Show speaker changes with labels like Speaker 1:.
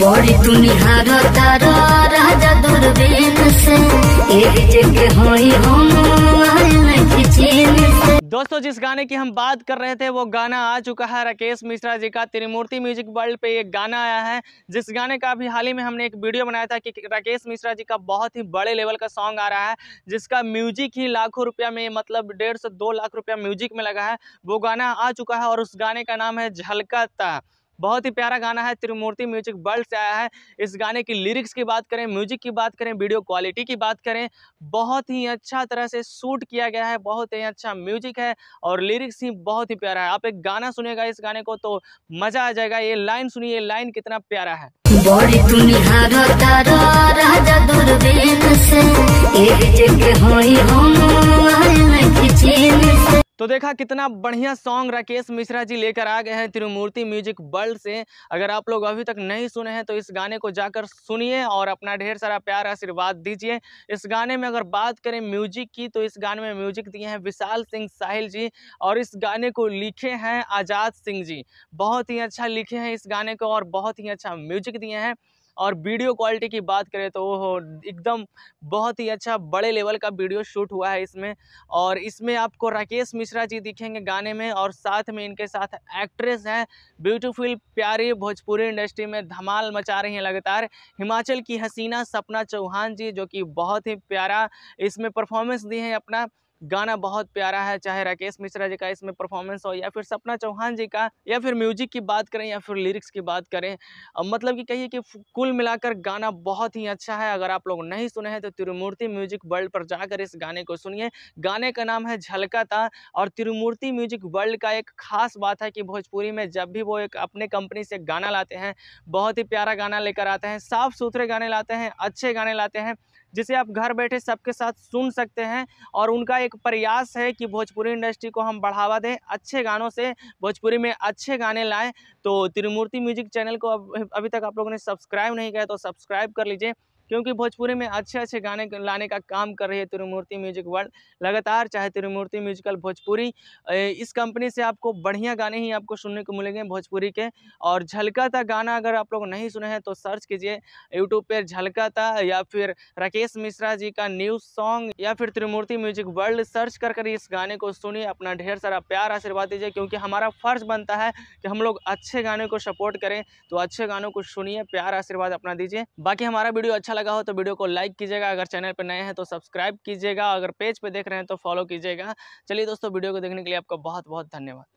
Speaker 1: बड़ी तुनिहार तार राजा दुर्बीन से एक जगह होई हम दोस्तों जिस गाने की हम बात कर रहे थे वो गाना आ चुका है राकेश मिश्रा जी का त्रिमूर्ति म्यूजिक वर्ल्ड पे एक गाना आया है जिस गाने का अभी हाल ही में हमने एक वीडियो बनाया था कि राकेश मिश्रा जी का बहुत ही बड़े लेवल का सॉन्ग आ रहा है जिसका म्यूजिक ही लाखों रुपया में मतलब डेढ़ से दो लाख रुपया म्यूजिक में लगा है वो गाना आ चुका है और उस गाने का नाम है झलकाता बहुत ही प्यारा गाना है त्रिमूर्ति म्यूजिक वर्ल्ड से आया है इस गाने की लिरिक्स की बात करें म्यूजिक की बात करें वीडियो क्वालिटी की बात करें बहुत ही अच्छा तरह से शूट किया गया है बहुत ही अच्छा म्यूजिक है और लिरिक्स ही बहुत ही प्यारा है आप एक गाना सुनेगा इस गाने को तो मज़ा आ जाएगा ये लाइन सुनिए लाइन कितना प्यारा है बड़ी तो देखा कितना बढ़िया सॉन्ग राकेश मिश्रा जी लेकर आ गए हैं त्रिमूर्ति म्यूजिक वर्ल्ड से अगर आप लोग अभी तक नहीं सुने हैं तो इस गाने को जाकर सुनिए और अपना ढेर सारा प्यार आशीर्वाद दीजिए इस गाने में अगर बात करें म्यूजिक की तो इस गाने में म्यूजिक दिए हैं विशाल सिंह साहिल जी और इस गाने को लिखे हैं आज़ाद सिंह जी बहुत ही अच्छा लिखे हैं इस गाने को और बहुत ही अच्छा म्यूजिक दिए हैं और वीडियो क्वालिटी की बात करें तो वो एकदम बहुत ही अच्छा बड़े लेवल का वीडियो शूट हुआ है इसमें और इसमें आपको राकेश मिश्रा जी दिखेंगे गाने में और साथ में इनके साथ एक्ट्रेस हैं ब्यूटीफुल प्यारी भोजपुरी इंडस्ट्री में धमाल मचा रही हैं लगातार हिमाचल की हसीना सपना चौहान जी जो कि बहुत ही प्यारा इसमें परफॉर्मेंस दी है अपना गाना बहुत प्यारा है चाहे राकेश मिश्रा जी का इसमें परफॉर्मेंस हो या फिर सपना चौहान जी का या फिर म्यूजिक की बात करें या फिर लिरिक्स की बात करें मतलब कि कहिए कि कुल मिलाकर गाना बहुत ही अच्छा है अगर आप लोग नहीं सुने हैं तो तिरुमूर्ति म्यूजिक वर्ल्ड पर जाकर इस गाने को सुनिए गाने का नाम है झलकाता और तिरुमूर्ति म्यूजिक वर्ल्ड का एक खास बात है कि भोजपुरी में जब भी वो एक अपने कंपनी से गाना लाते हैं बहुत ही प्यारा गाना लेकर आते हैं साफ़ सुथरे गाने लाते हैं अच्छे गाने लाते हैं जिसे आप घर बैठे सबके साथ सुन सकते हैं और उनका एक प्रयास है कि भोजपुरी इंडस्ट्री को हम बढ़ावा दें अच्छे गानों से भोजपुरी में अच्छे गाने लाएँ तो त्रिमूर्ति म्यूजिक चैनल को अभी तक आप लोगों ने सब्सक्राइब नहीं किया तो सब्सक्राइब कर लीजिए क्योंकि भोजपुरी में अच्छे अच्छे गाने लाने का काम कर रही है त्रिमूर्ति म्यूजिक वर्ल्ड लगातार चाहे त्रिमूर्ति म्यूजिकल भोजपुरी इस कंपनी से आपको बढ़िया गाने ही आपको सुनने को मिलेंगे भोजपुरी के और झलका था गाना अगर आप लोग नहीं सुने हैं तो सर्च कीजिए यूट्यूब पर झलका था या फिर राकेश मिश्रा जी का न्यू सॉन्ग या फिर त्रिमूर्ति म्यूजिक वर्ल्ड सर्च कर कर इस गाने को सुनिए अपना ढेर सारा प्यार आशीर्वाद दीजिए क्योंकि हमारा फ़र्ज बनता है कि हम लोग अच्छे गाने को सपोर्ट करें तो अच्छे गानों को सुनिए प्यार आशीर्वाद अपना दीजिए बाकी हमारा वीडियो अच्छा लगा हो तो वीडियो को लाइक कीजिएगा अगर चैनल पर नए हैं तो सब्सक्राइब कीजिएगा अगर पेज पर देख रहे हैं तो फॉलो कीजिएगा चलिए दोस्तों वीडियो को देखने के लिए आपका बहुत बहुत धन्यवाद